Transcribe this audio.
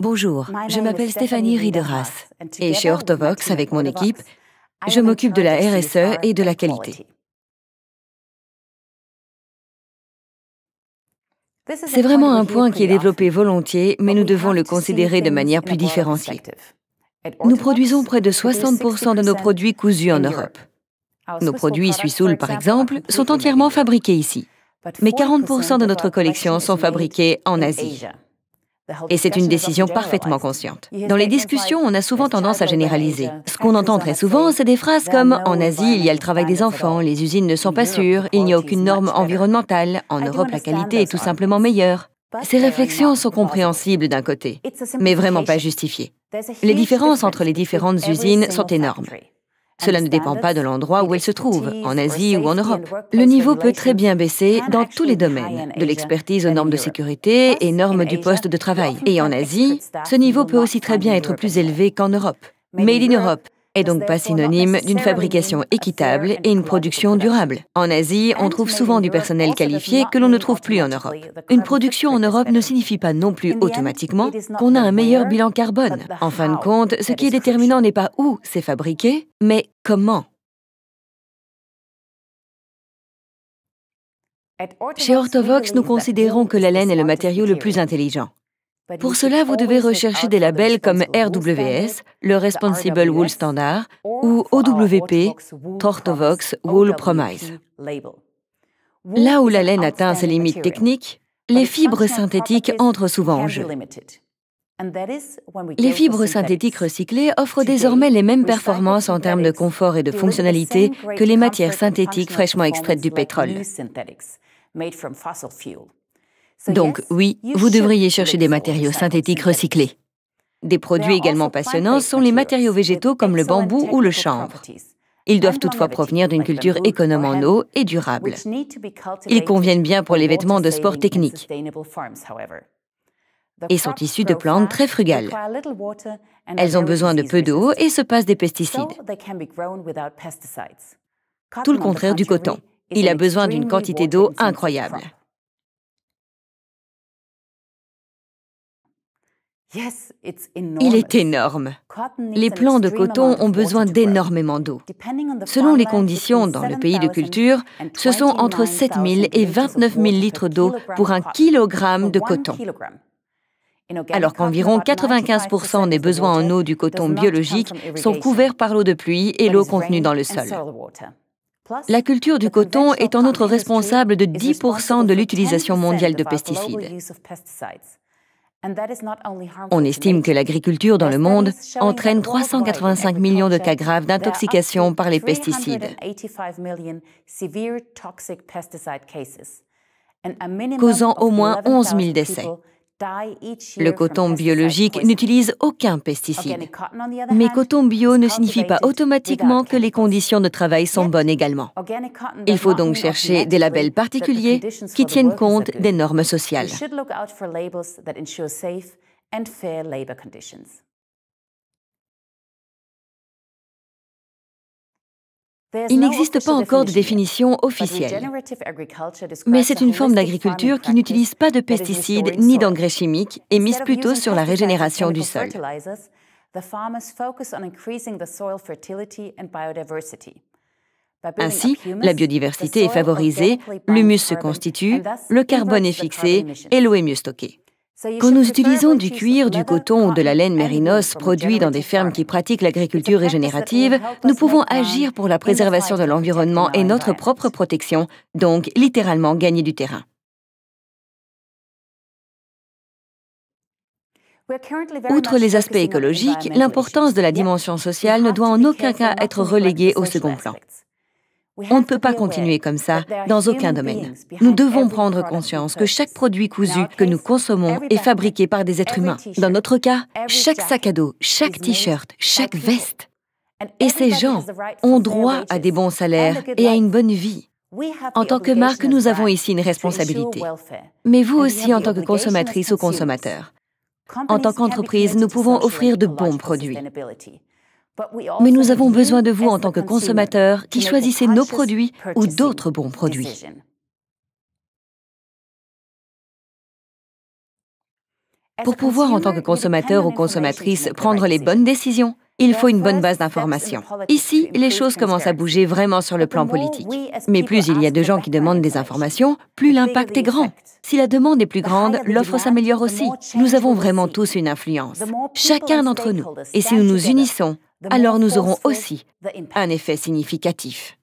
Bonjour, je m'appelle Stéphanie Rideras et chez Orthovox, avec mon équipe, je m'occupe de la RSE e et de la qualité. C'est vraiment un point qui est développé volontiers, mais nous devons le considérer de manière plus différenciée. Nous produisons près de 60% de nos produits cousus en Europe. Nos produits Suissoul, par exemple, sont entièrement fabriqués ici, mais 40% de notre collection sont fabriqués en Asie. Et c'est une décision parfaitement consciente. Dans les discussions, on a souvent tendance à généraliser. Ce qu'on entend très souvent, c'est des phrases comme ⁇ En Asie, il y a le travail des enfants, les usines ne sont pas sûres, il n'y a aucune norme environnementale, en Europe, la qualité est tout simplement meilleure. ⁇ Ces réflexions sont compréhensibles d'un côté, mais vraiment pas justifiées. Les différences entre les différentes usines sont énormes. Cela ne dépend pas de l'endroit où elle se trouve, en Asie ou en Europe. Le niveau peut très bien baisser dans tous les domaines, de l'expertise aux normes de sécurité et normes du poste de travail. Et en Asie, ce niveau peut aussi très bien être plus élevé qu'en Europe. Made in Europe, est donc pas synonyme d'une fabrication équitable et une production durable. En Asie, on trouve souvent du personnel qualifié que l'on ne trouve plus en Europe. Une production en Europe ne signifie pas non plus automatiquement qu'on a un meilleur bilan carbone. En fin de compte, ce qui est déterminant n'est pas où c'est fabriqué, mais comment. Chez Orthovox, nous considérons que la laine est le matériau le plus intelligent. Pour cela, vous oh devez rechercher des labels comme RWS, le Responsible Wool Standard, ou OWP, Tortovox Wool Promise. Là où la laine atteint ses limites techniques, les fibres synthétiques entrent souvent en jeu. Les fibres synthétiques recyclées offrent désormais les mêmes performances en termes de confort et de fonctionnalité que les matières synthétiques fraîchement extraites du pétrole. Donc oui, vous devriez chercher des matériaux synthétiques recyclés. Des produits également passionnants sont les matériaux végétaux comme le bambou ou le chanvre. Ils doivent toutefois provenir d'une culture économe en eau et durable. Ils conviennent bien pour les vêtements de sport technique et sont issus de plantes très frugales. Elles ont besoin de peu d'eau et se passent des pesticides. Tout le contraire du coton. Il a besoin d'une quantité d'eau incroyable. Il est énorme. Les plants de coton ont besoin d'énormément d'eau. Selon les conditions dans le pays de culture, ce sont entre 7 000 et 29 000 litres d'eau pour un kilogramme de coton. Alors qu'environ 95% des besoins en eau du coton biologique sont couverts par l'eau de pluie et l'eau contenue dans le sol. La culture du coton est en outre responsable de 10% de l'utilisation mondiale de pesticides. On estime que l'agriculture dans le monde entraîne 385 millions de cas graves d'intoxication par les pesticides, causant au moins 11 000 décès. Le coton biologique n'utilise aucun pesticide. Mais coton bio ne signifie pas automatiquement que les conditions de travail sont bonnes également. Il faut donc chercher des labels particuliers qui tiennent compte des normes sociales. Il n'existe pas encore de définition officielle, mais c'est une forme d'agriculture qui n'utilise pas de pesticides ni d'engrais chimiques et mise plutôt sur la régénération du sol. Ainsi, la biodiversité est favorisée, l'humus se constitue, le carbone est fixé et l'eau est mieux stockée. Quand nous utilisons du cuir, du coton ou de la laine mérinos produit dans des hein. fermes qui pratiquent l'agriculture régénérative, nous pouvons agir pour la préservation de l'environnement et notre propre protection, donc littéralement gagner du terrain. Outre les aspects écologiques, l'importance de la dimension sociale ne doit en aucun cas être reléguée au second plan. On ne peut pas continuer comme ça dans aucun domaine. Nous devons prendre conscience que chaque produit cousu que nous consommons est fabriqué par des êtres humains. Dans notre cas, chaque sac à dos, chaque t-shirt, chaque veste. Et ces gens ont droit à des bons salaires et à une bonne vie. En tant que marque, nous avons ici une responsabilité. Mais vous aussi en tant que consommatrice ou consommateur. En tant qu'entreprise, nous pouvons offrir de bons produits. Mais nous avons besoin de vous en tant que consommateurs qui choisissez nos produits ou d'autres bons produits. Pour pouvoir en tant que consommateur ou consommatrice prendre les bonnes décisions, il faut une bonne base d'informations. Ici, les choses commencent à bouger vraiment sur le plan politique. Mais plus il y a de gens qui demandent des informations, plus l'impact est grand. Si la demande est plus grande, l'offre s'améliore aussi. Nous avons vraiment tous une influence, chacun d'entre nous. Et si nous nous unissons, alors nous aurons aussi un effet significatif.